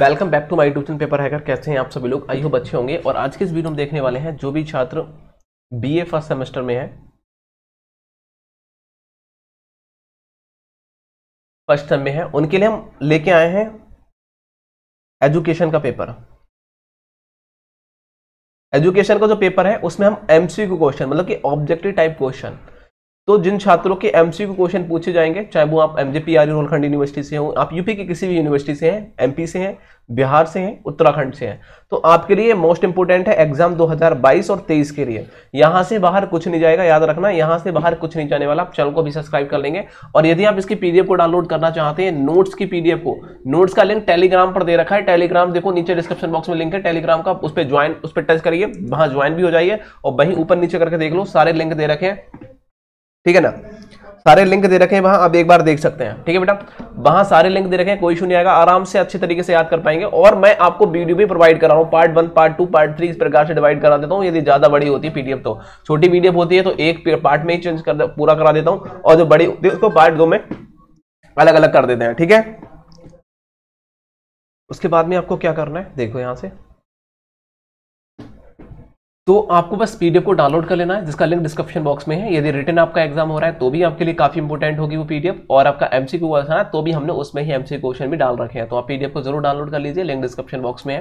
Welcome back to my tuition paper hacker कैसे हैं आप सभी लोग आई हो बच्चे होंगे और आज के इस वीडियो में देखने वाले हैं जो भी छात्र बीए फर्स्ट सेमेस्टर में है फर्स्ट सेम में है उनके लिए हम लेके आए हैं एजुकेशन का पेपर एजुकेशन का जो पेपर है उसमें हम एमसीक्यू क्वेश्चन मतलब कि ऑब्जेक्टिव टाइप क्वेश्चन तो जिन छात्रों के एमसीक्यू क्वेश्चन पूछे जाएंगे चाहे वो आप एमजेपी आर रोलखंड यूनिवर्सिटी से हो आप यूपी की किसी भी यूनिवर्सिटी से हैं एमपी से हैं बिहार से हैं उत्तराखंड से हैं तो आपके लिए मोस्ट इंपोर्टेंट है एग्जाम 2022 और 23 के लिए यहां से बाहर कुछ नहीं जाएगा याद रखना यहां से बाहर कुछ नहीं जाने वाला आप चैनल को भी सब्सक्राइब कर लेंगे और यदि आप इसकी पीडीएफ को डाउनलोड करना चाहते हैं नोट्स की पीडीएफ को नोट्स का लिंक टेलीग्राम पर दे रखा है टेलीग्राम देखो नीचे डिस्क्रिप्शन बॉक्स में लिंक है टेलीग्राम का उस पर ज्वाइन उस पर टच करिए वहां ज्वाइन भी हो जाइए और वहीं ऊपर नीचे करके देख लो सारे लिंक दे रखे हैं ठीक है ना सारे लिंक दे रखे हैं वहां आप एक बार देख सकते हैं ठीक है बेटा वहां सारे लिंक दे रखे हैं कोई इशू नहीं आएगा आराम से अच्छे तरीके से याद कर पाएंगे और मैं आपको वीडियो भी प्रोवाइड कर रहा हूँ part one part two part three इस प्रकार से डिवाइड करा देता हूँ यदि ज्यादा बड़ी होती है पीडीएफ तो छोटी पीडीएफ होती है तो एक पार्ट में ही चेंज कर पूरा करा देता हूँ और जो बड़ी होती है उसको पार्ट दो में अलग अलग कर देते हैं ठीक है उसके बाद में आपको क्या करना है देखो यहां से तो आपको बस पीडीएफ को डाउनलोड कर लेना है जिसका लिंक डिस्क्रिप्शन बॉक्स में है यदि रिटर्न आपका एग्जाम हो रहा है तो भी आपके लिए काफी इंपॉर्टेंट होगी वो पीडीएफ और आपका एमसीक्यू रखना है तो भी हमने उसमें ही एमसी क्वेश्चन भी डाल रखे हैं तो आप पीडीएफ को जरूर डाउनलोड कर लीजिए लिंक डिस्क्रिप्शन बॉक्स में है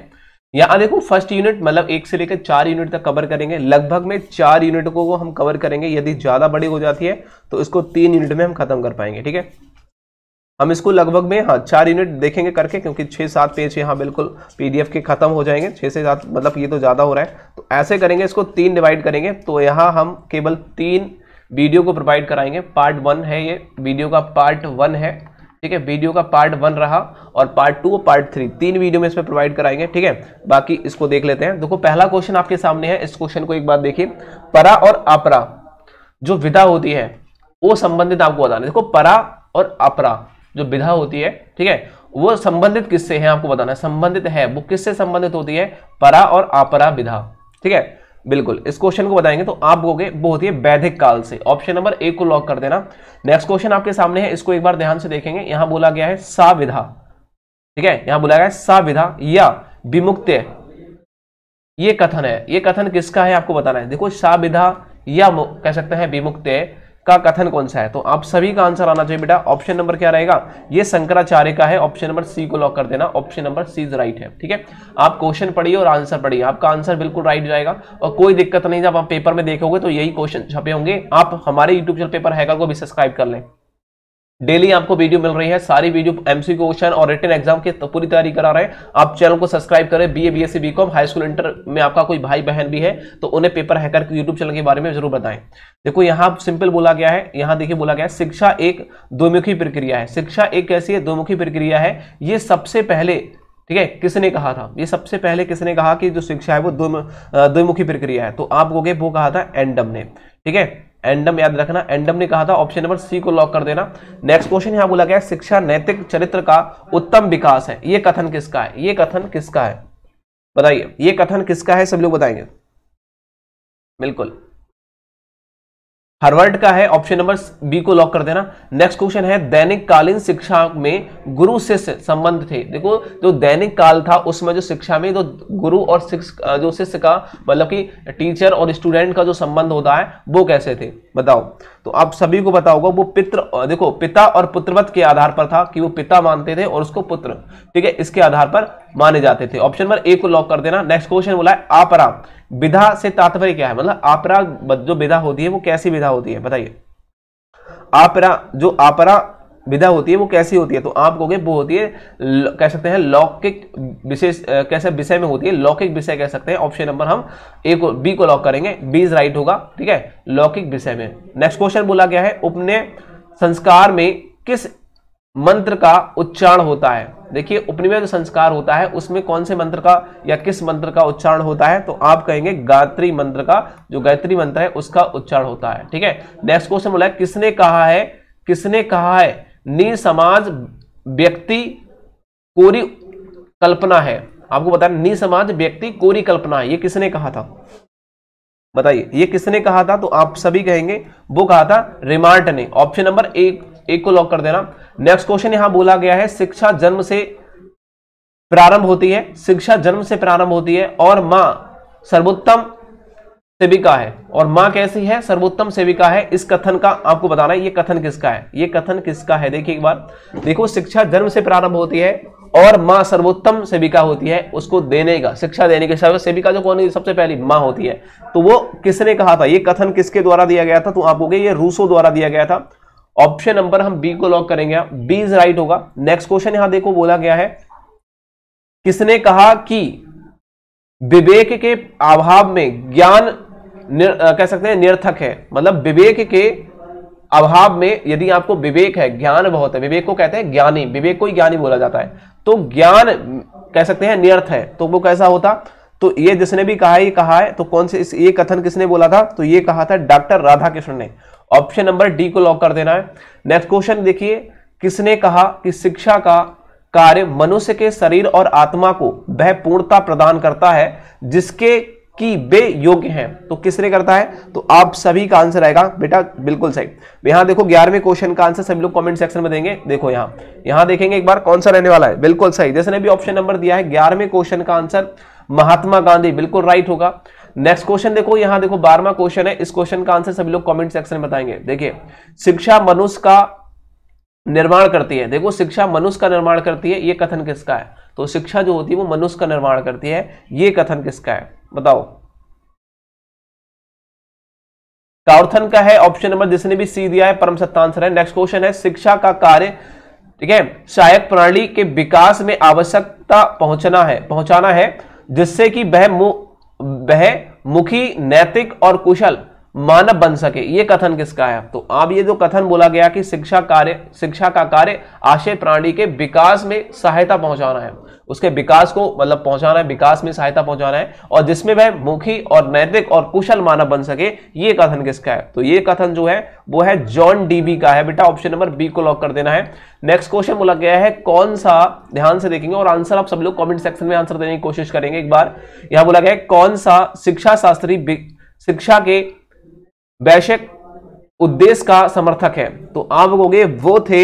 यहाँ देखो फर्स्ट यूनिट मतलब एक से लेकर चार यूनिट तक कवर करेंगे लगभग में चार यूनिट को हम कवर करेंगे यदि ज्यादा बड़ी हो जाती है तो इसको तीन यूनिट में हम खत्म कर पाएंगे ठीक है हम इसको लगभग में हाँ चार यूनिट देखेंगे करके क्योंकि छः सात पेज यहाँ बिल्कुल पीडीएफ के ख़त्म हो जाएंगे छः से सात मतलब ये तो ज़्यादा हो रहा है तो ऐसे करेंगे इसको तीन डिवाइड करेंगे तो यहाँ हम केवल तीन वीडियो को प्रोवाइड कराएंगे पार्ट वन है ये वीडियो का पार्ट वन है ठीक है वीडियो का पार्ट वन रहा और पार्ट टू और पार्ट थ्री तीन वीडियो में इसमें प्रोवाइड कराएंगे ठीक है बाकी इसको देख लेते हैं देखो पहला क्वेश्चन आपके सामने है इस क्वेश्चन को एक बार देखिए परा और अपरा जो विधा होती है वो संबंधित आपको बताना देखो परा और अपरा जो विधा होती है ठीक है वो संबंधित किससे है आपको बताना है संबंधित है वो किससे संबंधित होती है परा और अपरा विधा ठीक है बिल्कुल इस क्वेश्चन को बताएंगे तो आप बोगे वो होती है काल से ऑप्शन नंबर ए को लॉक कर देना नेक्स्ट क्वेश्चन आपके सामने है इसको एक बार ध्यान से देखेंगे यहां बोला गया है साविधा ठीक है यहां बोला गया है साविधा या विमुक्त ये कथन है ये कथन किसका है आपको बताना है देखो साविधा या कह सकते हैं विमुक्त का कथन कौन सा है तो आप सभी का आंसर आना चाहिए बेटा ऑप्शन नंबर क्या रहेगा ये शंकराचार्य का है ऑप्शन नंबर सी को लॉक कर देना option number C is right है ठीक है आप क्वेश्चन पढ़िए और आंसर पढ़िए आपका आंसर बिल्कुल राइट जाएगा और कोई दिक्कत नहीं जब आप पेपर में देखोगे तो यही क्वेश्चन छपे होंगे आप हमारे यूट्यूब चैनल पेपर हैगा को भी सब्सक्राइब कर लें डेली आपको वीडियो मिल रही है सारी वीडियो एमसी क्वेश्चन और रिटर्न एग्जाम की तो पूरी तैयारी करा रहे हैं आप चैनल को सब्सक्राइब करें BA BSc BCom high school inter में आपका कोई भाई बहन भी है तो उन्हें पेपर हैकर के यूट्यूब चैनल के बारे में जरूर बताएं देखो यहाँ सिंपल बोला गया है यहाँ देखिए बोला गया है शिक्षा एक द्विमुखी प्रक्रिया है शिक्षा एक कैसी है द्विमुखी प्रक्रिया है ये सबसे पहले ठीक है किसने कहा था ये सबसे पहले किसने कहा कि जो शिक्षा है वो द्विमुखी प्रक्रिया है तो आप वो कहा था एंडम ने ठीक है एंडम याद रखना एंडम ने कहा था ऑप्शन नंबर सी को लॉक कर देना नेक्स्ट क्वेश्चन यहां बोला गया शिक्षा नैतिक चरित्र का उत्तम विकास है ये कथन किसका है ये कथन किसका है बताइए ये कथन किसका है सब लोग बताएंगे बिल्कुल हार्वर्ड का है ऑप्शन नंबर बी को लॉक कर देना नेक्स्ट क्वेश्चन है दैनिक कालीन शिक्षा में गुरु शिष्य संबंध थे देखो जो दैनिक काल था उसमें जो शिक्षा में जो गुरु और शिष्य जो शिष्य का मतलब कि टीचर और स्टूडेंट का जो संबंध होता है वो कैसे थे बताओ तो आप सभी को पता होगा वो पित्र देखो पिता और पुत्रवत के आधार पर था कि वो पिता मानते थे और उसको पुत्र ठीक है इसके आधार पर माने जाते थे ऑप्शन नंबर ए को लॉक कर देना नेक्स्ट क्वेश्चन बोला है आपरा विधा से तात्पर्य क्या है मतलब आपरा जो विधा होती है वो कैसी विधा होती है बताइए आपरा जो आपरा विधा होती है वो कैसी होती है तो आप कहोगे वो होती है कह सकते हैं लौकिक विशेष कैसे विषय में होती है लौकिक विषय कह सकते हैं ऑप्शन नंबर हम ए को बी को लॉक करेंगे बी इज राइट होगा ठीक है लौकिक विषय में नेक्स्ट क्वेश्चन बोला गया है उपनय संस्कार में किस मंत्र का उच्चारण होता है देखिए उपनिमय जो संस्कार होता है उसमें कौन से मंत्र का या किस मंत्र का उच्चारण होता है तो आप कहेंगे गायत्री मंत्र का जो गायत्री मंत्र है उसका उच्चारण होता है ठीक है नेक्स्ट क्वेश्चन बोला है किसने कहा है किसने कहा है नी समाज व्यक्ति कोरी कल्पना है आपको बता नी समाज व्यक्ति कोरी कल्पना है ये किसने कहा था बताइए ये किसने कहा था तो आप सभी कहेंगे वो कहा था रिमार्ट ने ऑप्शन नंबर एक एक को लॉक कर देना नेक्स्ट क्वेश्चन यहां बोला गया है शिक्षा जन्म से प्रारंभ होती है शिक्षा जन्म से प्रारंभ होती है और मां सर्वोत्तम सेविका है और माँ कैसी है सर्वोत्तम सेविका है इस कथन का आपको बताना है ये कथन किसका है ये कथन किसका है देखिए एक बार देखो शिक्षा जन्म से प्रारंभ होती है और माँ सर्वोत्तम सेविका होती है उसको देने का शिक्षा देने के सर्व सेविका जो कौन है सबसे पहली माँ होती है तो वो किसने कहा था ये कथन किसके द्वारा दिया गया था तो आप हो ये रूसो द्वारा दिया गया था ऑप्शन नंबर हम बी को लॉक करेंगे बी इज राइट होगा नेक्स्ट क्वेश्चन यहां देखो बोला गया है किसने कहा कि विवेक के अभाव में ज्ञान कह सकते हैं निर्थक है मतलब विवेक के अभाव में यदि आपको विवेक है ज्ञान बहुत है विवेक को कहते हैं ज्ञानी विवेक को ही ज्ञानी बोला जाता है तो ज्ञान कह सकते हैं निर्थ है तो वो कैसा होता तो ये जिसने भी कहा ये कहा है तो कौन से इस ये कथन किसने बोला था तो ये कहा था डॉक्टर राधा कृष्ण ने ऑप्शन नंबर डी को लॉक कर देना है नेक्स्ट क्वेश्चन देखिए किसने कहा कि शिक्षा का कार्य मनुष्य के शरीर और आत्मा को वह पूर्णता प्रदान करता है जिसके कि वे योग्य हैं तो किसने करता है तो आप सभी का आंसर आएगा बेटा बिल्कुल सही यहां देखो ग्यारहवें क्वेश्चन का आंसर सभी लोग कमेंट सेक्शन में देंगे देखो यहां यहां देखेंगे एक बार कौन सा रहने वाला है बिल्कुल सही जैसे ने भी ऑप्शन नंबर दिया है ग्यारहवें क्वेश्चन का आंसर महात्मा गांधी बिल्कुल राइट होगा नेक्स्ट क्वेश्चन देखो यहां देखो बारहवा क्वेश्चन है इस क्वेश्चन का आंसर सभी लोग कॉमेंट सेक्शन में बताएंगे देखिए शिक्षा मनुष्य का निर्माण करती है देखो शिक्षा मनुष्य का निर्माण करती है ये कथन किसका है तो शिक्षा जो होती है वो मनुष्य का निर्माण करती है ये कथन किसका है बताओ कार्थन का है ऑप्शन नंबर जिसने भी सी दिया है परम सत्ता आंसर है नेक्स्ट क्वेश्चन है शिक्षा का कार्य ठीक है सहायक प्रणाली के विकास में आवश्यकता पहुंचना है पहुंचाना है जिससे कि वह वह मुखी नैतिक और कुशल मानव बन सके ये कथन किसका है तो आप ये जो कथन बोला गया कि शिक्षा कार्य शिक्षा का कार्य आशय प्राणी के विकास में सहायता पहुंचाना है उसके विकास को मतलब पहुंचाना है विकास में सहायता पहुंचाना है और जिसमें वह मुखी और नैतिक और कुशल मानव बन सके ये कथन किसका है तो ये कथन जो है वो है जॉन डीबी का है बेटा ऑप्शन नंबर बी को लॉक कर देना है नेक्स्ट क्वेश्चन बोला गया है कौन सा ध्यान से देखेंगे और आंसर आप सब लोग कॉमेंट सेक्शन में आंसर देने की कोशिश करेंगे एक बार यहां बोला गया है कौन सा शिक्षा शास्त्री शिक्षा के वैश्विक उद्देश्य का समर्थक है तो आप कहोगे वो थे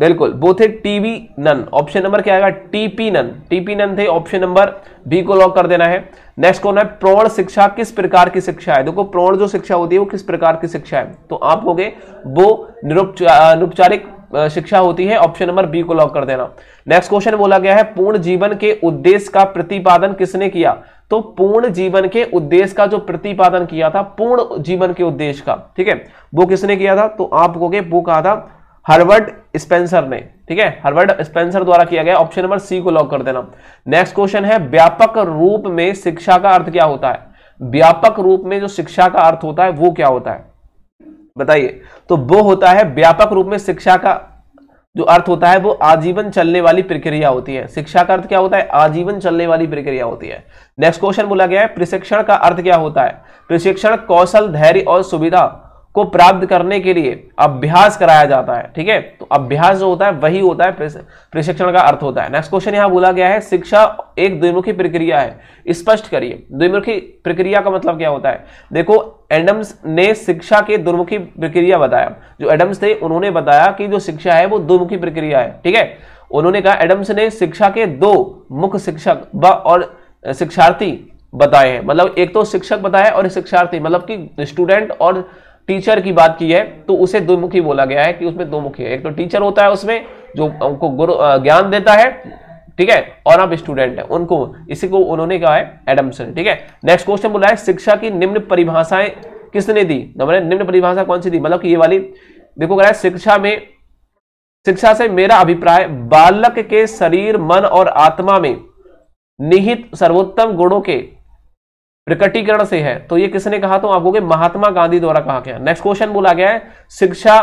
बिल्कुल वो थे टीवी नन ऑप्शन नंबर क्या आएगा टीपी नन टीपी नन थे ऑप्शन नंबर बी को लॉक कर देना है नेक्स्ट कौन है प्रौण शिक्षा किस प्रकार की शिक्षा है देखो प्रौण जो शिक्षा होती है वो किस प्रकार की शिक्षा है तो आप कहोगे वो निरुपचारिक शिक्षा होती है ऑप्शन नंबर बी को लॉक कर देना नेक्स्ट क्वेश्चन बोला गया है पूर्ण जीवन के उद्देश्य का प्रतिपादन किसने किया तो पूर्ण जीवन के उद्देश्य का जो प्रतिपादन किया था पूर्ण जीवन के उद्देश्य का ठीक है वो किसने किया था तो आप कहोगे वो कहा था हर्वर्ड स्पेंसर ने ठीक है हर्वर्ड स्पेंसर द्वारा किया गया ऑप्शन नंबर सी को लॉक कर देना नेक्स्ट क्वेश्चन है व्यापक रूप में शिक्षा का अर्थ क्या होता है व्यापक रूप में जो शिक्षा का अर्थ होता है वो क्या होता है बताइए तो वो होता है व्यापक रूप में शिक्षा का जो अर्थ होता है वो आजीवन चलने वाली प्रक्रिया होती है शिक्षा का अर्थ क्या होता है आजीवन चलने वाली प्रक्रिया होती है नेक्स्ट क्वेश्चन बोला गया है प्रशिक्षण का अर्थ क्या होता है प्रशिक्षण कौशल धैर्य और सुविधा को प्राप्त करने के लिए अभ्यास कराया जाता है ठीक है तो अभ्यास जो होता है वही होता है प्रशिक्षण का अर्थ होता है नेक्स्ट क्वेश्चन यहाँ बोला गया है शिक्षा एक द्विमुखी प्रक्रिया है स्पष्ट करिए द्विमुखी प्रक्रिया का मतलब क्या होता है देखो एडम्स ने शिक्षा के दुर्मुखी प्रक्रिया बताया जो एडम्स थे उन्होंने बताया कि जो शिक्षा है वो दुर्मुखी प्रक्रिया है ठीक है उन्होंने कहा एडम्स ने शिक्षा के दो मुख्य शिक्षक व और शिक्षार्थी बताए हैं मतलब एक तो शिक्षक बताया और शिक्षार्थी मतलब कि स्टूडेंट और टीचर की बात की है तो उसे दुर्मुखी बोला गया है कि उसमें दो मुखी है एक तो टीचर होता है उसमें जो उनको गुरु ज्ञान देता है ठीक है और आप स्टूडेंट हैं उनको इसी को उन्होंने कहा है एडमसन ठीक है नेक्स्ट क्वेश्चन बोला है शिक्षा की निम्न परिभाषाएं किसने दी मैंने तो निम्न परिभाषा कौन सी दी मतलब कि ये वाली देखो कह रहा है शिक्षा में शिक्षा से मेरा अभिप्राय बालक के शरीर मन और आत्मा में निहित सर्वोत्तम गुणों के प्रकटीकरण से है तो ये किसने कहा तो आपको महात्मा गांधी द्वारा कहा गया नेक्स्ट क्वेश्चन बोला गया है शिक्षा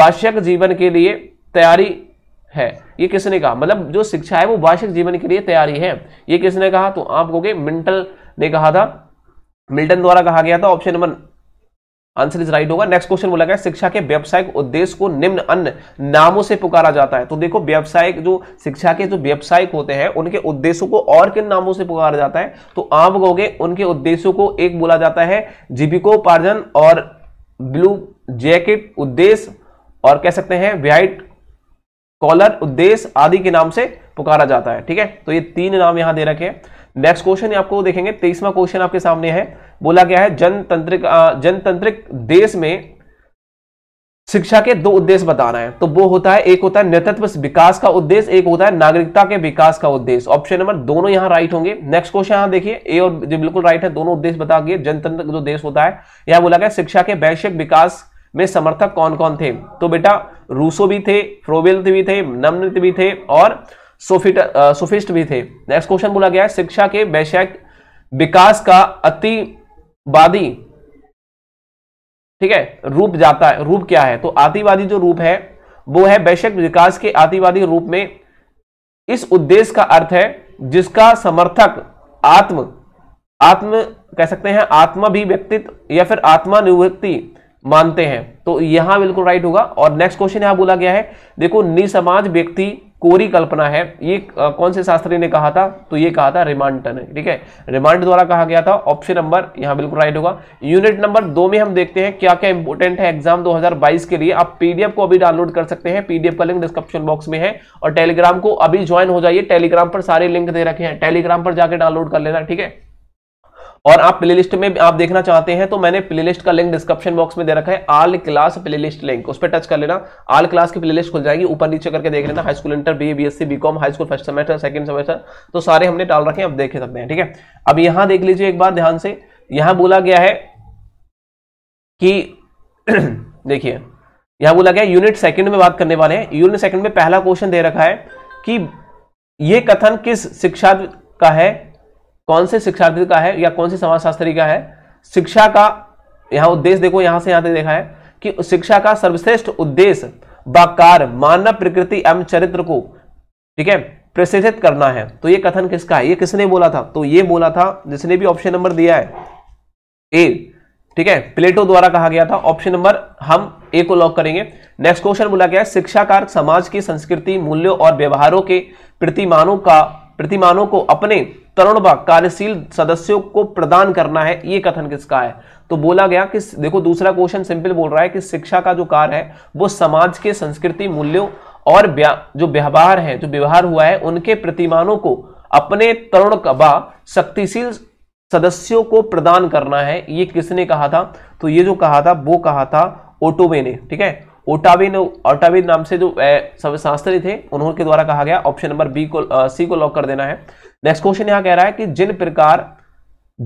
बाश्यक जीवन के लिए तैयारी है ये किसने कहा मतलब जो शिक्षा है वो वार्षिक जीवन के लिए तैयारी है ये किसने कहा तो आप कहोगे मिंटल ने कहा था मिल्टन द्वारा कहा गया था option number answer is right होगा नेक्स्ट क्वेश्चन बोला गया शिक्षा के व्यावसायिक उद्देश्य को निम्न अन्य नामों से पुकारा जाता है तो देखो व्यावसायिक जो शिक्षा के जो व्यावसायिक होते हैं उनके उद्देश्यों को और किन नामों से पुकारा जाता है तो आप कहोगे उनके उद्देश्यों को एक बोला जाता है जीविकोपार्जन और ब्लू जैकेट उद्देश्य और कह सकते हैं व्हाइट कॉलर उद्देश्य आदि के नाम से पुकारा जाता है ठीक है तो ये तीन नाम यहां दे रखे हैं नेक्स्ट क्वेश्चन आपको देखेंगे तेईसवा क्वेश्चन आपके सामने है बोला गया है जनतंत्रिक जनतंत्रिक देश में शिक्षा के दो उद्देश्य बताना है तो वो होता है एक होता है नेतृत्व विकास का उद्देश्य एक होता है नागरिकता के विकास का उद्देश्य ऑप्शन नंबर दोनों यहां राइट होंगे नेक्स्ट क्वेश्चन यहां देखिए ए और जो बिल्कुल राइट है दोनों उद्देश्य बता दिए जनतंत्र जो देश होता है यहां बोला गया शिक्षा के वैश्विक विकास में समर्थक कौन कौन थे तो बेटा रूसो भी थे फ्रोबिल्थ भी थे नमनित भी थे और सोफिट सोफिस्ट भी थे नेक्स्ट क्वेश्चन बोला गया है शिक्षा के वैश्विक विकास का अतिवादी ठीक है रूप जाता है रूप क्या है तो आतिवादी जो रूप है वो है वैश्विक विकास के आतिवादी रूप में इस उद्देश्य का अर्थ है जिसका समर्थक आत्म आत्म कह सकते हैं आत्मा भी व्यक्तित्व या फिर आत्मानुवृत्ति मानते हैं तो यहां बिल्कुल राइट होगा और नेक्स्ट क्वेश्चन यहां बोला गया है देखो निसमाज व्यक्ति कोरी कल्पना है ये कौन से शास्त्री ने कहा था तो ये कहा था रिमांटन ने ठीक है रिमांड द्वारा कहा गया था ऑप्शन नंबर यहां बिल्कुल राइट होगा यूनिट नंबर दो में हम देखते हैं क्या क्या इंपोर्टेंट है एग्जाम 2022 के लिए आप पीडीएफ को अभी डाउनलोड कर सकते हैं पीडीएफ का लिंक डिस्क्रिप्शन बॉक्स में है और टेलीग्राम को अभी ज्वाइन हो जाइए टेलीग्राम पर सारे लिंक दे रखे हैं टेलीग्राम पर जाकर डाउनलोड कर लेना ठीक है और आप प्लेलिस्ट में आप देखना चाहते हैं तो मैंने प्लेलिस्ट का लिंक डिस्क्रिप्शन बॉक्स में दे रखा है आल क्लास प्लेलिस्ट लिंक उस पर टच कर लेना आल क्लास की प्लेलिस्ट खुल जाएगी ऊपर नीचे करके देख लेना high school inter B BSc BCom high school first semester second semester तो सारे हमने डाल रखे हैं आप देख सकते हैं ठीक है अब यहां देख लीजिए एक बार ध्यान से यहां बोला गया है कि देखिए यहां बोला गया यूनिट सेकंड में बात करने वाले हैं यूनिट सेकंड में पहला क्वेश्चन दे रखा है कि यह कथन किस शिक्षा का है कौन से शिक्षार्थी का है या कौन से समाजशास्त्री का है शिक्षा का यहां उद्देश्य देखो यहां से यहां तक देखा है कि शिक्षा का सर्वश्रेष्ठ उद्देश्य बाकार मानव प्रकृति एवं चरित्र को ठीक है प्रशिक्षित करना है तो ये कथन किसका है ये किसने बोला था तो ये बोला था जिसने भी ऑप्शन नंबर दिया है ए ठीक है प्लेटो द्वारा कहा गया था ऑप्शन नंबर हम ए को लॉक करेंगे नेक्स्ट क्वेश्चन बोला गया शिक्षा कारक समाज की संस्कृति मूल्यों और व्यवहारों के प्रतिमानों का प्रतिमानों को अपने तरुण कार्यशील सदस्यों को प्रदान करना है यह कथन किसका है तो बोला गया कि देखो दूसरा क्वेश्चन सिंपल बोल रहा है कि शिक्षा का जो कार्य है वो समाज के संस्कृति मूल्यों और जो व्यवहार है जो व्यवहार हुआ है उनके प्रतिमानों को अपने तरुण कबा शक्तिशील सदस्यों को प्रदान करना है ये किसने कहा था तो ये जो कहा था वो कहा था ओटोवे ने ठीक है ओटावे ने ओटावे नाम से जो शास्त्री थे उन्होंने के द्वारा कहा गया ऑप्शन नंबर बी को आ, सी को लॉक कर देना है नेक्स्ट क्वेश्चन यहां कह रहा है कि जिन प्रकार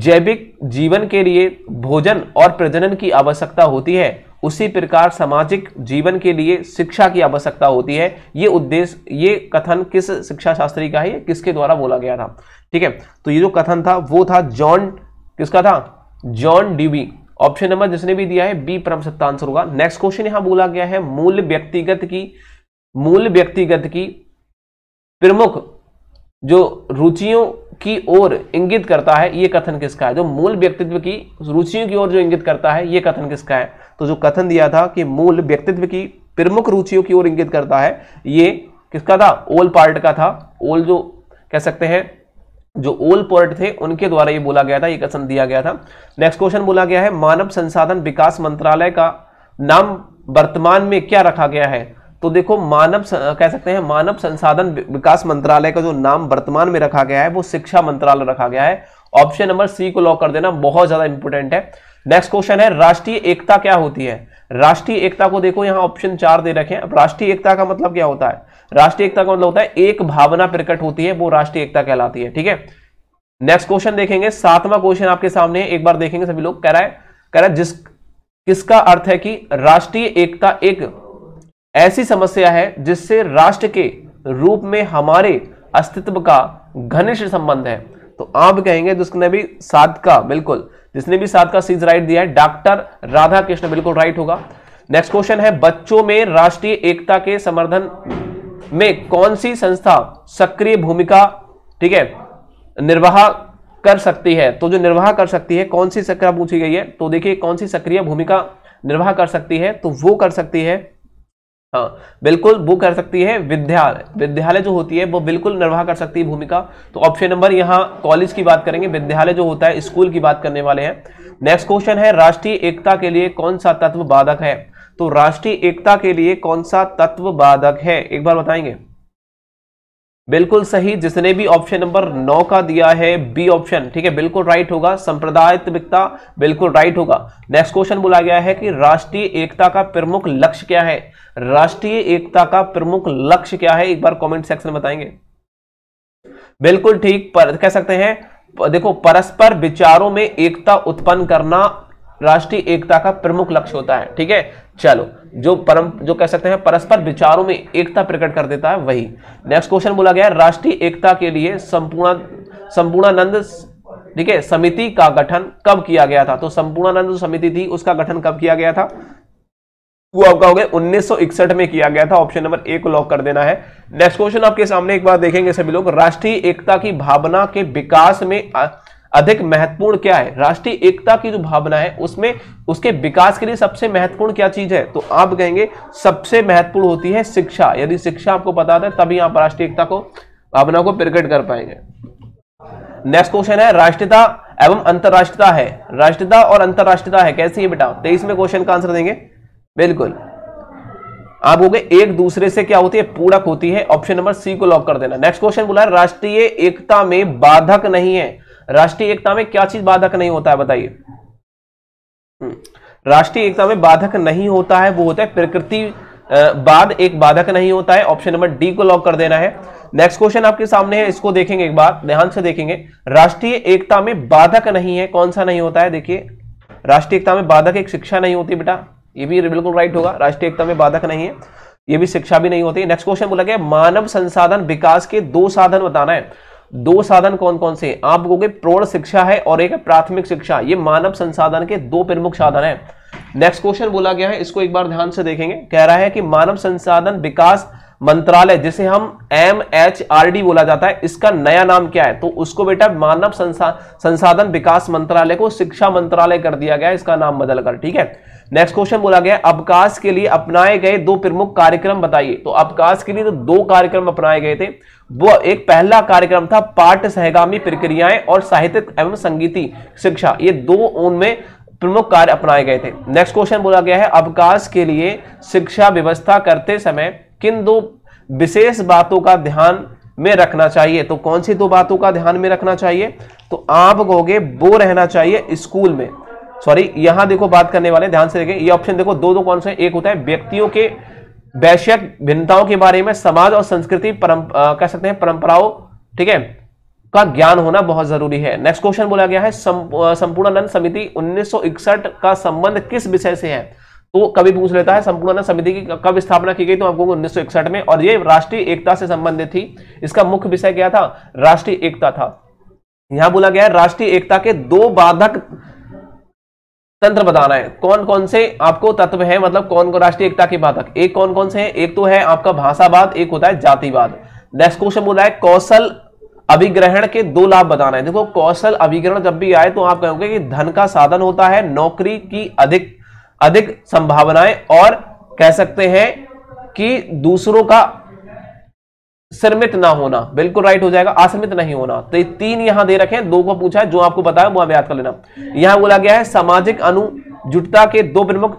जैविक जीवन के लिए भोजन और प्रजनन की आवश्यकता होती है उसी प्रकार सामाजिक जीवन के लिए शिक्षा की आवश्यकता होती है ये उद्देश्य ये कथन किस शिक्षा शास्त्री का है किसके द्वारा बोला गया था ठीक है तो ये जो कथन था वो था जॉन किसका था जॉन डीवी ऑप्शन नंबर जिसने भी दिया है बी परम सत्ता आंसर होगा नेक्स्ट क्वेश्चन यहां बोला गया है मूल व्यक्तिगत की मूल व्यक्तिगत की प्रमुख जो रुचियों की ओर इंगित करता है ये कथन किसका है जो मूल व्यक्तित्व की रुचियों की ओर जो इंगित करता है ये कथन किसका है तो जो कथन दिया था कि मूल व्यक्तित्व की प्रमुख रुचियों की ओर इंगित करता है ये किसका था ओल पार्ट का था ओल जो कह सकते हैं जो ओल पोर्ट थे उनके द्वारा ये बोला गया था ये कथन दिया गया था नेक्स्ट क्वेश्चन बोला गया है मानव संसाधन विकास मंत्रालय का नाम वर्तमान में क्या रखा गया है तो देखो मानव कह सकते हैं मानव संसाधन विकास मंत्रालय का जो नाम वर्तमान में रखा गया है वो शिक्षा मंत्रालय रखा गया है ऑप्शन नंबर सी को लॉक कर देना बहुत ज्यादा इंपोर्टेंट है नेक्स्ट क्वेश्चन है राष्ट्रीय एकता क्या होती है राष्ट्रीय एकता को देखो यहां ऑप्शन चार दे रखे हैं राष्ट्रीय एकता का मतलब क्या होता है राष्ट्रीय एकता का मतलब होता है एक भावना प्रकट होती है वो राष्ट्रीय एकता कहलाती है ठीक है नेक्स्ट क्वेश्चन देखेंगे सातवां क्वेश्चन आपके सामने एक बार देखेंगे सभी लोग कह रहा है कह रहा है जिस किसका अर्थ है कि राष्ट्रीय एकता एक ऐसी समस्या है जिससे राष्ट्र के रूप में हमारे अस्तित्व का घनिष्ठ संबंध है तो आप कहेंगे जिसने भी सात का बिल्कुल जिसने भी सात का सीज राइट दिया है डॉक्टर राधा कृष्ण बिल्कुल राइट होगा नेक्स्ट क्वेश्चन है बच्चों में राष्ट्रीय एकता के समर्थन में कौन सी संस्था सक्रिय भूमिका ठीक है निर्वाह कर सकती है तो जो निर्वाह कर सकती है कौन सी सक्रिय पूछी गई है तो देखिए कौन सी सक्रिय भूमिका निर्वाह कर सकती है तो वो कर सकती है हाँ बिल्कुल वो कर सकती है विद्यालय विद्यालय जो होती है वो बिल्कुल निर्वाह कर सकती है भूमिका तो ऑप्शन नंबर यहाँ कॉलेज की बात करेंगे विद्यालय जो होता है स्कूल की बात करने वाले हैं नेक्स्ट क्वेश्चन है राष्ट्रीय एकता के लिए कौन सा तत्व बाधक है तो राष्ट्रीय एकता के लिए कौन सा तत्व बाधक है एक बार बताएंगे बिल्कुल सही जिसने भी ऑप्शन नंबर नौ का दिया है बी ऑप्शन ठीक है बिल्कुल राइट होगा संप्रदायिकता बिल्कुल राइट होगा नेक्स्ट क्वेश्चन बोला गया है कि राष्ट्रीय एकता का प्रमुख लक्ष्य क्या है राष्ट्रीय एकता का प्रमुख लक्ष्य क्या है एक बार कमेंट सेक्शन में बताएंगे बिल्कुल ठीक पर कह सकते हैं देखो परस्पर विचारों में एकता उत्पन्न करना राष्ट्रीय एकता का प्रमुख लक्ष्य होता है ठीक है चलो जो परम जो कह सकते हैं परस्पर विचारों में एकता प्रकट कर देता है वही नेक्स्ट क्वेश्चन बोला गया राष्ट्रीय एकता के लिए संपूर्ण संपूर्णानंद ठीक है समिति का गठन कब किया गया था तो संपूर्णानंद समिति थी उसका गठन कब किया गया था वो आपका हो गया उन्नीस में किया गया था ऑप्शन नंबर ए को लॉक कर देना है नेक्स्ट क्वेश्चन आपके सामने एक बार देखेंगे सभी लोग राष्ट्रीय एकता की भावना के विकास में आ, अधिक महत्वपूर्ण क्या है राष्ट्रीय एकता की जो भावना है उसमें उसके विकास के लिए सबसे महत्वपूर्ण क्या चीज है तो आप कहेंगे सबसे महत्वपूर्ण होती है शिक्षा यदि शिक्षा आपको पता है तभी आप राष्ट्रीय एकता को भावना को प्रकट कर पाएंगे नेक्स्ट क्वेश्चन है राष्ट्रीयता एवं अंतरराष्ट्रीयता है राष्ट्रीयता और अंतरराष्ट्रीयता है कैसी है बेटा तेईस में क्वेश्चन का आंसर देंगे बिल्कुल आप गए एक दूसरे से क्या होती है पूरक होती है ऑप्शन नंबर सी को लॉक कर देना नेक्स्ट क्वेश्चन बोला राष्ट्रीय एकता में बाधक नहीं है राष्ट्रीय एकता में क्या चीज बाधक नहीं होता है बताइए हम्म, राष्ट्रीय एकता में बाधक नहीं होता है वो होता है प्रकृति बाद एक बाधक नहीं होता है ऑप्शन नंबर डी को लॉक कर देना है नेक्स्ट क्वेश्चन आपके सामने है इसको देखेंगे एक बार ध्यान से देखेंगे राष्ट्रीय एकता में बाधक नहीं है कौन सा नहीं होता है देखिए राष्ट्रीय एकता में बाधक एक शिक्षा नहीं होती बेटा ये भी बिल्कुल राइट होगा राष्ट्रीय एकता में बाधक नहीं है ये भी शिक्षा भी नहीं होती नेक्स्ट क्वेश्चन बोला गया मानव संसाधन विकास के दो साधन बताना है दो साधन कौन कौन से आप बोलोगे प्रौढ़ शिक्षा है और एक है प्राथमिक शिक्षा ये मानव संसाधन के दो प्रमुख साधन है नेक्स्ट क्वेश्चन बोला गया है इसको एक बार ध्यान से देखेंगे कह रहा है कि मानव संसाधन विकास मंत्रालय जिसे हम एम एच आर डी बोला जाता है इसका नया नाम क्या है तो उसको बेटा मानव संसा, संसाधन विकास मंत्रालय को शिक्षा मंत्रालय कर दिया गया है इसका नाम बदलकर ठीक है नेक्स्ट क्वेश्चन बोला गया अवकाश के लिए अपनाए गए दो प्रमुख कार्यक्रम बताइए तो अवकाश के लिए तो दो कार्यक्रम अपनाए गए थे वो एक पहला कार्यक्रम था पाठ सहगामी प्रक्रियाएं और साहित्य एवं संगीति शिक्षा ये दो उनमें प्रमुख कार्य अपनाए गए थे नेक्स्ट क्वेश्चन बोला गया है अवकाश के लिए शिक्षा व्यवस्था करते समय किन दो विशेष बातों का ध्यान में रखना चाहिए तो कौन सी दो बातों का ध्यान में रखना चाहिए तो आप कहोगे वो रहना चाहिए स्कूल में सॉरी यहां देखो बात करने वाले ध्यान से देखें ये ऑप्शन देखो दो दो कौन से एक होता है व्यक्तियों के वैश्यक भिन्नताओं के बारे में समाज और संस्कृति कह सकते हैं परंपराओं ठीक है का ज्ञान होना बहुत जरूरी है नेक्स्ट क्वेश्चन बोला गया है संपूर्णानंद समिति 1961 का संबंध किस विषय से है तो कभी पूछ लेता है संपूर्णानंद समिति की कब स्थापना की गई तो आपको इकसठ में और ये राष्ट्रीय एकता से संबंधित थी इसका मुख्य विषय क्या था राष्ट्रीय एकता था यहां बोला गया है राष्ट्रीय एकता के दो बाधक तंत्र बताना है कौन कौन से आपको तत्व है मतलब कौन कौन राष्ट्रीय एकता के बाधक एक कौन कौन से है एक तो है आपका भाषावाद एक होता है जातिवाद नेक्स्ट क्वेश्चन बोला है कौशल अभिग्रहण के दो लाभ बताना है देखो कौशल अभिग्रहण जब भी आए तो आप कहोगे कि धन का साधन होता है नौकरी की अधिक अधिक संभावनाएं और कह सकते हैं कि दूसरों का श्रमित ना होना बिल्कुल राइट हो जाएगा आश्रमित नहीं होना तो ये तीन यहां दे रखे हैं दो को पूछा है जो आपको बताया वो हमें याद कर लेना यहां बोला गया है सामाजिक अनुजुटता के दो प्रमुख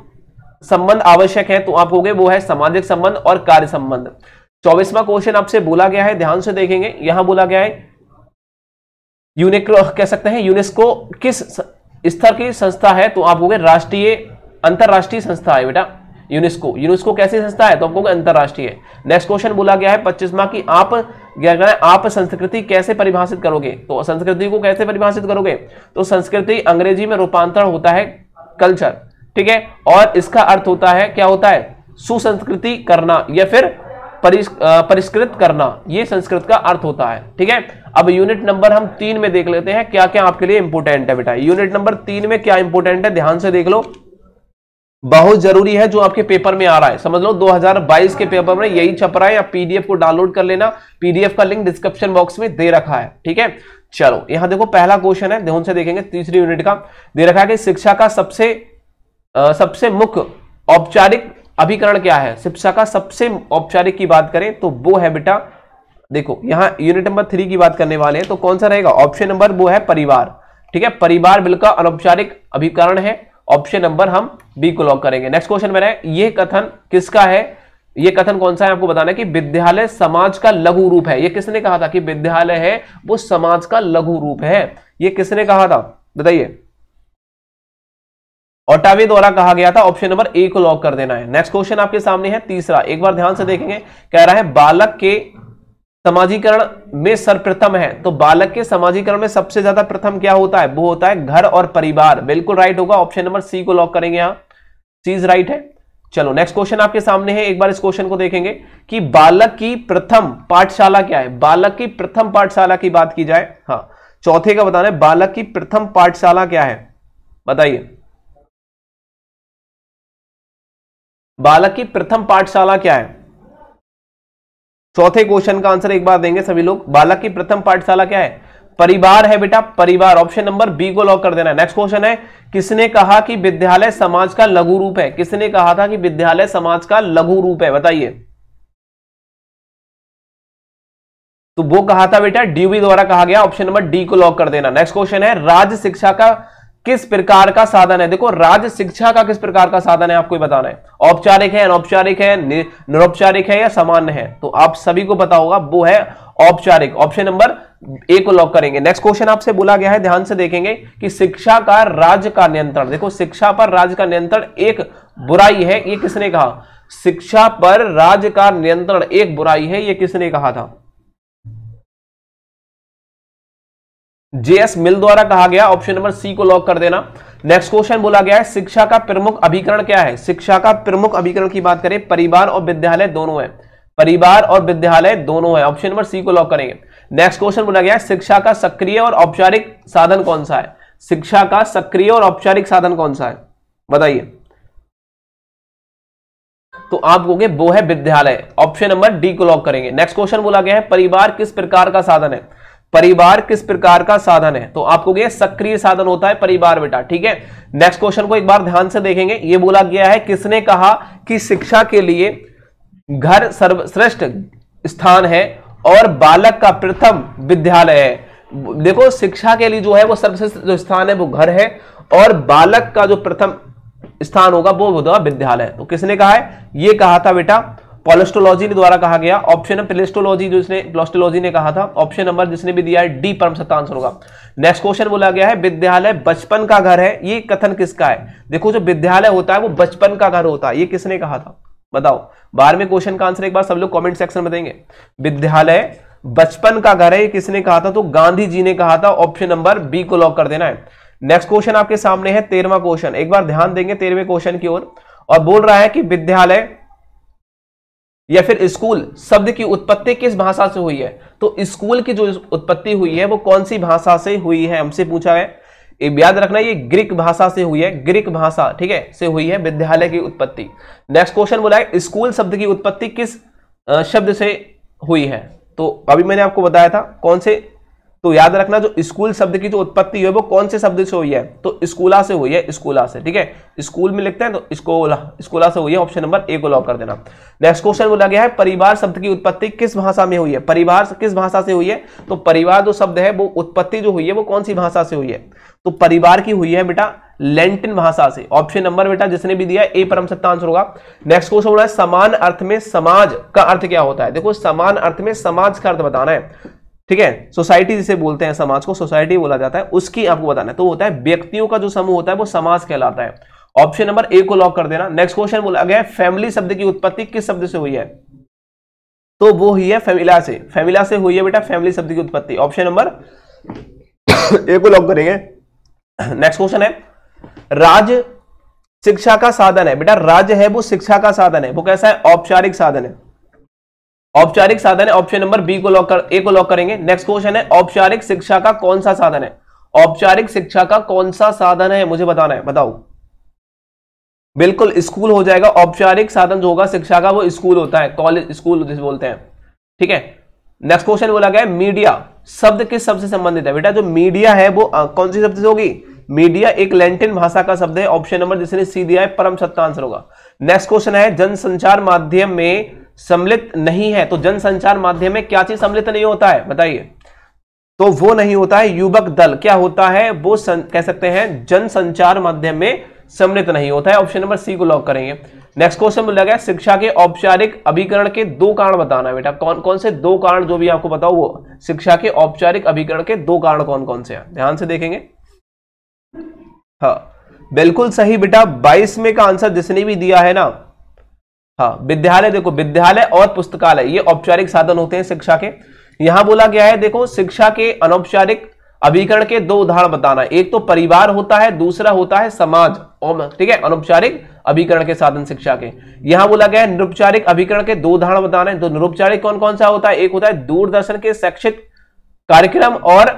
संबंध आवश्यक है तो आप हो गए वो है सामाजिक संबंध और कार्य संबंध चौबीसवा क्वेश्चन आपसे बोला गया है ध्यान से देखेंगे यहां बोला गया है यूनिक्रो कह सकते हैं यूनेस्को किस स्तर की संस्था है तो आप हो गए राष्ट्रीय अंतरराष्ट्रीय संस्था है बेटा यूनेस्को यूनेस्को कैसी संस्था है तो आपको अंतरराष्ट्रीय नेक्स्ट क्वेश्चन बोला गया है पच्चीस माह की आप क्या करें आप संस्कृति कैसे परिभाषित करोगे तो संस्कृति को कैसे परिभाषित करोगे तो संस्कृति अंग्रेजी में रूपांतरण होता है कल्चर ठीक है और इसका अर्थ होता है क्या होता है सुसंस्कृति करना या फिर परिष्कृत करना ये संस्कृत का अर्थ होता है ठीक है अब यूनिट नंबर हम तीन में देख लेते हैं क्या क्या आपके लिए इंपोर्टेंट है बेटा यूनिट नंबर तीन में क्या इंपोर्टेंट है ध्यान से देख लो बहुत जरूरी है जो आपके पेपर में आ रहा है समझ लो 2022 के पेपर में यही छप रहा है या पीडीएफ को डाउनलोड कर लेना पीडीएफ का लिंक डिस्क्रिप्शन बॉक्स में दे रखा है ठीक है चलो यहां देखो पहला क्वेश्चन है ध्यान से देखेंगे तीसरी यूनिट का दे रखा है कि शिक्षा का सबसे आ, सबसे मुख्य औपचारिक अभिकरण क्या है शिक्षा का सबसे औपचारिक की बात करें तो वो है बेटा देखो यहाँ यूनिट नंबर थ्री की बात करने वाले हैं तो कौन सा रहेगा ऑप्शन नंबर वो है परिवार ठीक है परिवार बिल का अनौपचारिक अभिकरण है ऑप्शन नंबर हम बी को लॉक करेंगे नेक्स्ट क्वेश्चन मेरा है कथन किसका है यह कथन कौन सा है आपको बताना है कि विद्यालय समाज का लघु रूप है यह किसने कहा था कि विद्यालय है वो समाज का लघु रूप है यह किसने कहा था बताइए ओटावे द्वारा कहा गया था ऑप्शन नंबर ए को लॉक कर देना है नेक्स्ट क्वेश्चन आपके सामने है तीसरा एक बार ध्यान से देखेंगे कह रहा है बालक के समाजीकरण में सर्वप्रथम है तो बालक के समाजीकरण में सबसे ज्यादा प्रथम क्या होता है वो होता है घर और परिवार बिल्कुल राइट होगा ऑप्शन नंबर सी को लॉक करेंगे यहां सी इज राइट है चलो नेक्स्ट क्वेश्चन आपके सामने है एक बार इस क्वेश्चन को देखेंगे कि बालक की प्रथम पाठशाला क्या है बालक की प्रथम पाठशाला की बात की जाए हाँ चौथे का बताना है बालक की प्रथम पाठशाला क्या है बताइए बालक की प्रथम पाठशाला क्या है चौथे क्वेश्चन का आंसर एक बार देंगे सभी लोग बालक की प्रथम पाठशाला क्या है परिवार है बेटा परिवार ऑप्शन नंबर बी को लॉक कर देना नेक्स्ट क्वेश्चन है किसने कहा कि विद्यालय समाज का लघु रूप है किसने कहा था कि विद्यालय समाज का लघु रूप है बताइए तो वो कहा था बेटा डीवी द्वारा कहा गया ऑप्शन नंबर डी को लॉक कर देना नेक्स्ट क्वेश्चन है राज्य शिक्षा का किस प्रकार का साधन है देखो राज्य शिक्षा का किस प्रकार का साधन है आपको बताना है औपचारिक है अनौपचारिक है निरौपचारिक है या सामान्य है तो आप सभी को पता होगा वो है औपचारिक ऑप्शन नंबर ए को लॉक करेंगे नेक्स्ट क्वेश्चन आपसे बोला गया है ध्यान से देखेंगे कि शिक्षा का राज्य का नियंत्रण देखो शिक्षा पर राज्य का नियंत्रण एक बुराई है ये किसने कहा शिक्षा पर राज्य का नियंत्रण एक बुराई है ये किसने कहा था जेएस मिल द्वारा कहा गया ऑप्शन नंबर सी को लॉक कर देना नेक्स्ट क्वेश्चन बोला गया है शिक्षा का प्रमुख अभिकरण क्या है शिक्षा का प्रमुख अभिकरण की बात करें परिवार और विद्यालय दोनों है परिवार और विद्यालय दोनों है ऑप्शन नंबर सी को लॉक करेंगे नेक्स्ट क्वेश्चन बोला गया है शिक्षा का सक्रिय और औपचारिक साधन कौन सा है शिक्षा का सक्रिय और औपचारिक साधन कौन सा है बताइए तो आप कहोगे वो है विद्यालय ऑप्शन नंबर डी को लॉक करेंगे नेक्स्ट क्वेश्चन बोला गया है परिवार किस प्रकार का साधन है परिवार किस प्रकार का साधन है तो आपको ये सक्रिय साधन होता है परिवार बेटा ठीक है नेक्स्ट क्वेश्चन को एक बार ध्यान से देखेंगे ये बोला गया है किसने कहा कि शिक्षा के लिए घर सर्वश्रेष्ठ स्थान है और बालक का प्रथम विद्यालय है देखो शिक्षा के लिए जो है वो सर्वश्रेष्ठ जो स्थान है वो घर है और बालक का जो प्रथम स्थान होगा वो होगा विद्यालय तो किसने कहा है ये कहा था बेटा कोलेस्ट्रोलॉजी ने द्वारा कहा गया ऑप्शन है प्लेस्टोलॉजी जो इसने प्लास्टोलॉजी ने कहा था ऑप्शन नंबर जिसने भी दिया है डी परम सत्ता आंसर होगा नेक्स्ट क्वेश्चन बोला गया है विद्यालय बचपन का घर है ये कथन किसका है देखो जो विद्यालय होता है वो बचपन का घर होता है ये किसने कहा था बताओ बारहवें क्वेश्चन का आंसर एक बार सब लोग कॉमेंट सेक्शन में देंगे विद्यालय बचपन का घर है ये किसने कहा था तो गांधी जी ने कहा था ऑप्शन नंबर बी को लॉक कर देना है नेक्स्ट क्वेश्चन आपके सामने है तेरवा क्वेश्चन एक बार ध्यान देंगे तेरहवें क्वेश्चन की ओर और, और बोल रहा है कि विद्यालय या फिर स्कूल शब्द की उत्पत्ति किस भाषा से हुई है तो स्कूल की जो उत्पत्ति हुई है वो कौन सी भाषा से हुई है हमसे पूछा है याद रखना ये ग्रीक भाषा से हुई है ग्रीक भाषा ठीक है से हुई है विद्यालय की उत्पत्ति नेक्स्ट क्वेश्चन बोला है स्कूल शब्द की उत्पत्ति किस शब्द से हुई है तो अभी मैंने आपको बताया था कौन से तो याद रखना जो स्कूल शब्द की जो उत्पत्ति है वो कौन से शब्द से हुई है तो स्कूला से हुई है स्कूला से ठीक है स्कूल में लिखते हैं तो स्कूला स्कूला से हुई है ऑप्शन नंबर ए को लॉक कर देना नेक्स्ट क्वेश्चन बोला गया है परिवार शब्द की उत्पत्ति किस भाषा में हुई है परिवार किस भाषा से हुई है तो परिवार जो शब्द है वो उत्पत्ति जो हुई है वो कौन सी भाषा से हुई है तो परिवार की हुई है बेटा लेंटिन भाषा से ऑप्शन नंबर बेटा जिसने भी दिया ए परम सत्ता आंसर होगा नेक्स्ट क्वेश्चन बोला है समान अर्थ में समाज का अर्थ क्या होता है देखो समान अर्थ में समाज का अर्थ बताना है ठीक है सोसाइटी जिसे बोलते हैं समाज को सोसाइटी बोला जाता है उसकी आपको बताना है तो होता है व्यक्तियों का जो समूह होता है वो समाज कहलाता है ऑप्शन नंबर ए को लॉक कर देना नेक्स्ट क्वेश्चन बोला गया फैमिली शब्द की उत्पत्ति किस शब्द से हुई है तो वो ही है फेमिला से फेमिला से हुई है बेटा फैमिली शब्द की उत्पत्ति ऑप्शन नंबर ए को लॉक करेंगे नेक्स्ट क्वेश्चन है राज शिक्षा का साधन है बेटा राज्य है वो शिक्षा का साधन है वो कैसा है औपचारिक साधन है औपचारिक साधन है ऑप्शन नंबर बी को लॉक कर ए को लॉक करेंगे नेक्स्ट क्वेश्चन है औपचारिक शिक्षा का कौन सा साधन है औपचारिक शिक्षा का कौन सा साधन है मुझे बताना है बताओ बिल्कुल स्कूल हो जाएगा औपचारिक साधन जो होगा शिक्षा का वो स्कूल होता है कॉलेज स्कूल जिसे बोलते हैं ठीक है नेक्स्ट क्वेश्चन बोला गया मीडिया शब्द किस शब्द से संबंधित है बेटा जो मीडिया है वो आ, कौन सी शब्द से होगी मीडिया एक लैंटिन भाषा का शब्द है ऑप्शन नंबर जिसने सी दिया है परम सत्ता आंसर होगा नेक्स्ट क्वेश्चन है जनसंचार माध्यम में सम्मिलित नहीं है तो जनसंचार माध्यम में क्या चीज सम्मिलित नहीं होता है बताइए तो वो नहीं होता है युवक दल क्या होता है वो सं, कह सकते हैं जनसंचार माध्यम में सम्मिलित नहीं होता है ऑप्शन नंबर सी को लॉक करेंगे नेक्स्ट क्वेश्चन बोला गया शिक्षा के औपचारिक अभिकरण के दो कारण बताना है बेटा कौन कौन से दो कारण जो भी आपको बताओ वो शिक्षा के औपचारिक अभिकरण के दो कारण कौन कौन से हैं ध्यान से देखेंगे हाँ बिल्कुल सही बेटा 22 में का आंसर जिसने भी दिया है ना हाँ विद्यालय देखो विद्यालय और पुस्तकालय ये औपचारिक साधन होते हैं शिक्षा के यहां बोला गया है देखो शिक्षा के अनौपचारिक अभिकरण के दो उदाहरण बताना एक तो परिवार होता है दूसरा होता है समाज ठीक है अनौपचारिक अभिकरण के साधन शिक्षा के यहां बोला गया है निरुपचारिक अभिकरण के दो उदाहरण बताना है तो निरुपचारिक कौन कौन सा होता है एक होता है दूरदर्शन के शैक्षिक कार्यक्रम और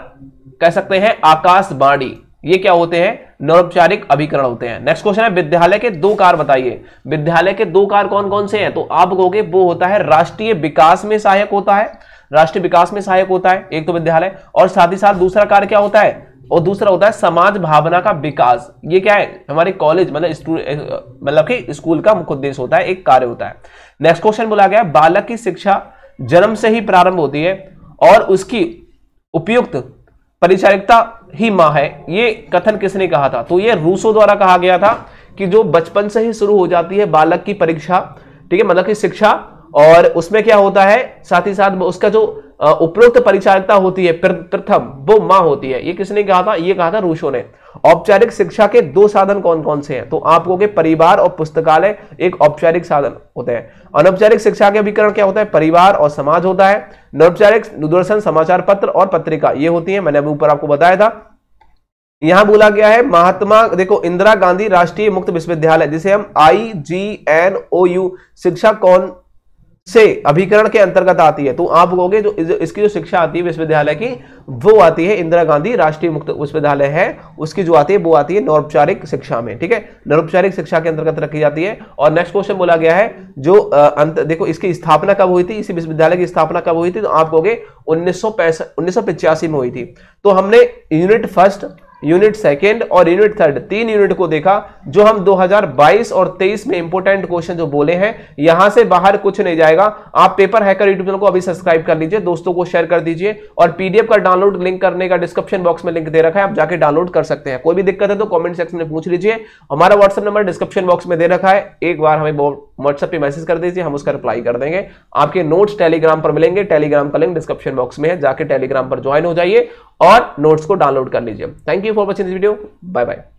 कह सकते हैं आकाशवाणी ये क्या होते हैं नौपचारिक अभिकरण होते हैं नेक्स्ट क्वेश्चन है विद्यालय के दो कार बताइए विद्यालय के दो कार कौन कौन से हैं तो आप कहोगे वो होता है राष्ट्रीय विकास में सहायक होता है राष्ट्रीय विकास में सहायक होता है एक तो विद्यालय और साथ ही साथ दूसरा कार्य क्या होता है और दूसरा होता है समाज भावना का विकास ये क्या है हमारे कॉलेज मतलब मतलब कि स्कूल का मुख्य उद्देश्य होता है एक कार्य होता है नेक्स्ट क्वेश्चन बोला गया बालक की शिक्षा जन्म से ही प्रारंभ होती है और उसकी उपयुक्त परिचारिकता ही माँ है ये कथन किसने कहा था तो ये रूसो द्वारा कहा गया था कि जो बचपन से ही शुरू हो जाती है बालक की परीक्षा ठीक है मतलब की शिक्षा और उसमें क्या होता है साथ ही साथ उसका जो उपरोक्त परिचारिकता होती है प्रथम वो माँ होती है ये किसने कहा था ये कहा था रूसो ने औपचारिक शिक्षा के दो साधन कौन कौन से हैं तो आप लोगे परिवार और पुस्तकालय एक औपचारिक साधन होते हैं अनौपचारिक शिक्षा के अभिकरण क्या होता है परिवार और समाज होता है अनौपचारिक दूरदर्शन समाचार पत्र और पत्रिका ये होती है मैंने अभी ऊपर आपको बताया था यहां बोला गया है महात्मा देखो इंदिरा गांधी राष्ट्रीय मुक्त विश्वविद्यालय जिसे हम आई जी एन ओ यू शिक्षा कौन से अभिकरण के अंतर्गत आती है तो आप कहोगे जो इसकी जो शिक्षा आती है विश्वविद्यालय की वो आती है इंदिरा गांधी राष्ट्रीय मुक्त विश्वविद्यालय है उसकी जो आती है वो आती है नौपचारिक शिक्षा में ठीक है नौपचारिक शिक्षा के अंतर्गत रखी जाती है और नेक्स्ट क्वेश्चन बोला गया है जो अंत देखो इसकी स्थापना कब हुई थी इसी विश्वविद्यालय की स्थापना कब हुई थी तो आप कहोगे उन्नीस सौ में हुई थी तो हमने यूनिट फर्स्ट यूनिट सेकेंड और यूनिट थर्ड तीन यूनिट को देखा जो हम 2022 और 23 में इंपोर्टेंट क्वेश्चन जो बोले हैं यहां से बाहर कुछ नहीं जाएगा आप पेपर हैकर यूट्यूब चैनल को अभी सब्सक्राइब कर लीजिए दोस्तों को शेयर कर दीजिए और पीडीएफ का डाउनलोड लिंक करने का डिस्क्रिप्शन बॉक्स में लिंक दे रखा है आप जाके डाउनलोड कर सकते हैं कोई भी दिक्कत है तो कॉमेंट सेक्शन में पूछ लीजिए हमारा व्हाट्सअप नंबर डिस्क्रिप्शन बॉक्स में दे रखा है एक बार हमें व्हाट्सएप पर मैसेज कर दीजिए हम उसका रिप्लाई कर देंगे आपके नोट्स टेलीग्राम पर मिलेंगे टेलीग्राम का लिंक डिस्क्रिप्शन बॉक्स में है जाके टेलीग्राम पर ज्वाइन हो जाइए और नोट्स को डाउनलोड कर लीजिए thank you you for watching this video. Bye bye.